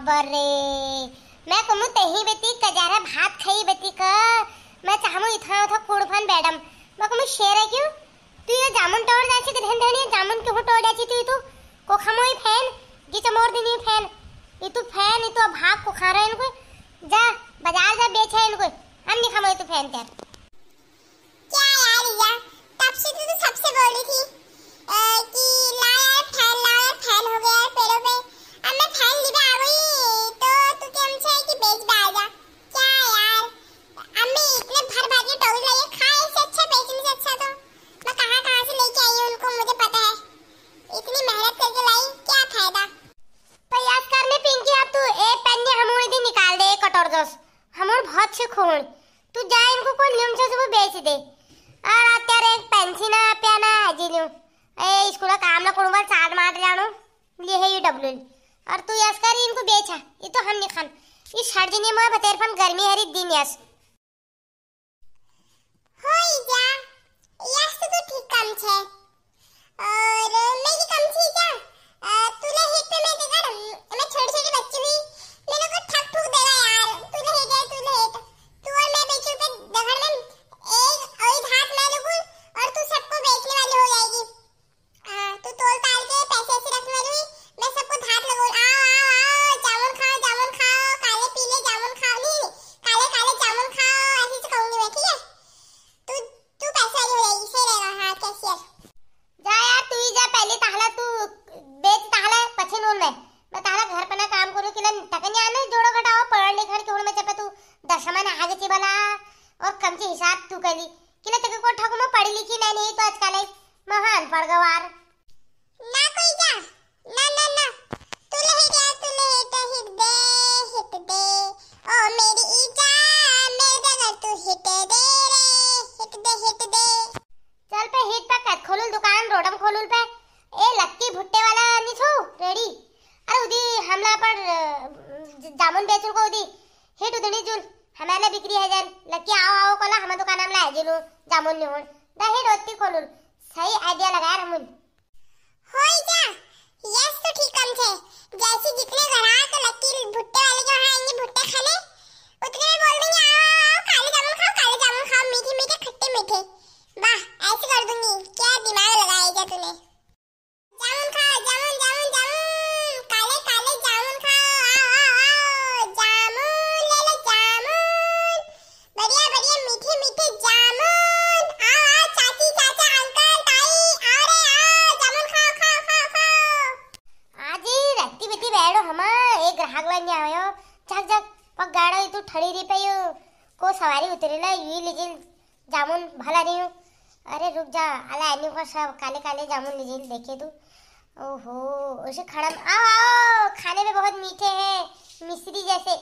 खबर रे मैं कमु तही बेटी कजारा भात खाई बेटी क मैं चाहमु इथा उथा कुड़फन मैडम मैं कमु शेर है क्यों तू ये जामुन तोड़ जाची के धन धनी जामुन क्यों तोड़ जाची तू तू को खमो खमोई फैन गी चमोर दिनी फैन ये तू फैन ये तो भाग को खा रहा है इनको जा बाजार जा बेच है इनको हम नहीं खमो खमोई तू फैन तेरा ए इसको काम ना करूँ बस चाट मार जानो ये है ये डब्लू और तू यस कर इनको बेचा हाँ। ये तो हम नहीं खान ये सर्दी नहीं मैं बतेर गर्मी हरी दिन यस और कमचे हिसाब तू कली कि ना तक को ठग में पढ़ी लिखी नहीं नहीं तो आजकल है महान पड़गवार ना कोई जा ना ना ना तू ले गया तू ले हिट तो हिट दे हिट दे ओ मेरी ईजा मेरे घर तू हिट दे रे हिट दे हिट दे चल पे हिट पे कत खोलूल दुकान रोडम खोलूल पे ए लक्की भुट्टे वाला नहीं छो रेडी अरे उदी हमला पर जामुन बेचुल को उदी हिट उदड़ी जुल आम्हाला बिक्री है जन लकी आओ आओ कोला हम दुकानाम तो लाय जिनु जामुन निहुन दही रोटी खोलून सही आइडिया लगाया रमुन होय जा यस तो ठीक कम छे जैसे जितने ग्राहक तो लकी भुट्टे वाले जो आएंगे भुट्टे खाने હાગવાન આવ્યો જાગ पग गाड़ो तू એ रही ઠળી को सवारी કો સવારી ઉતરેલા યુ લીજીલ જામુન ભલા રહ્યું अरे रुक जा अला आने को सब काले काले जामुन लीजिए देखे तू ओहो उसे खड़ा आओ आओ खाने में बहुत मीठे हैं मिश्री जैसे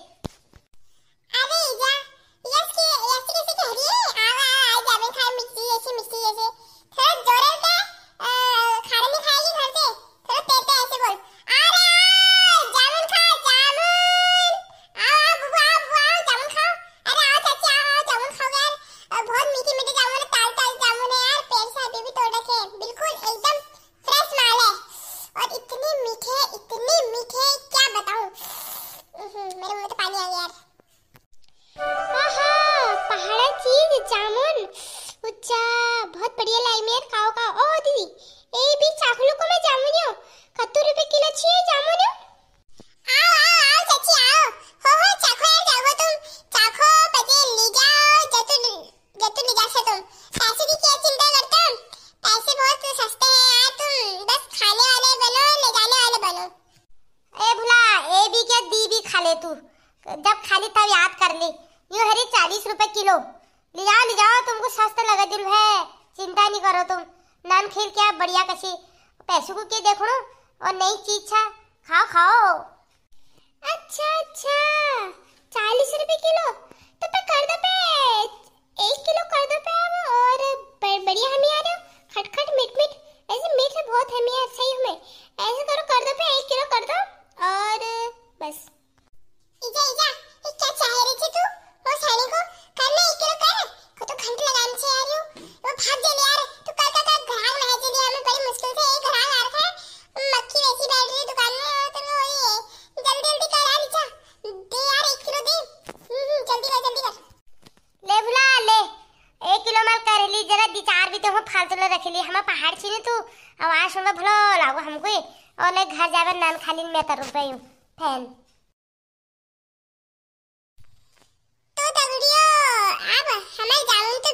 खा ले तू जब खा ली तब याद कर ली यू हरी चालीस रुपए किलो ले जाओ ले जाओ तुमको सस्ता लगा दिल है चिंता नहीं करो तुम नान खेल क्या बढ़िया कसी पैसों को क्या देखो और नई चीज छा खाओ खाओ अच्छा अच्छा चालीस रुपए किलो तो पे कर दो पे एक किलो कर दो पे रखिली हम पहाड़ छीनी तू आवाज सुन भलो लागो हमको और नहीं घर जावे नान खाली मैं तर रुपये फैन तो दगड़ियो अब हमें जाऊं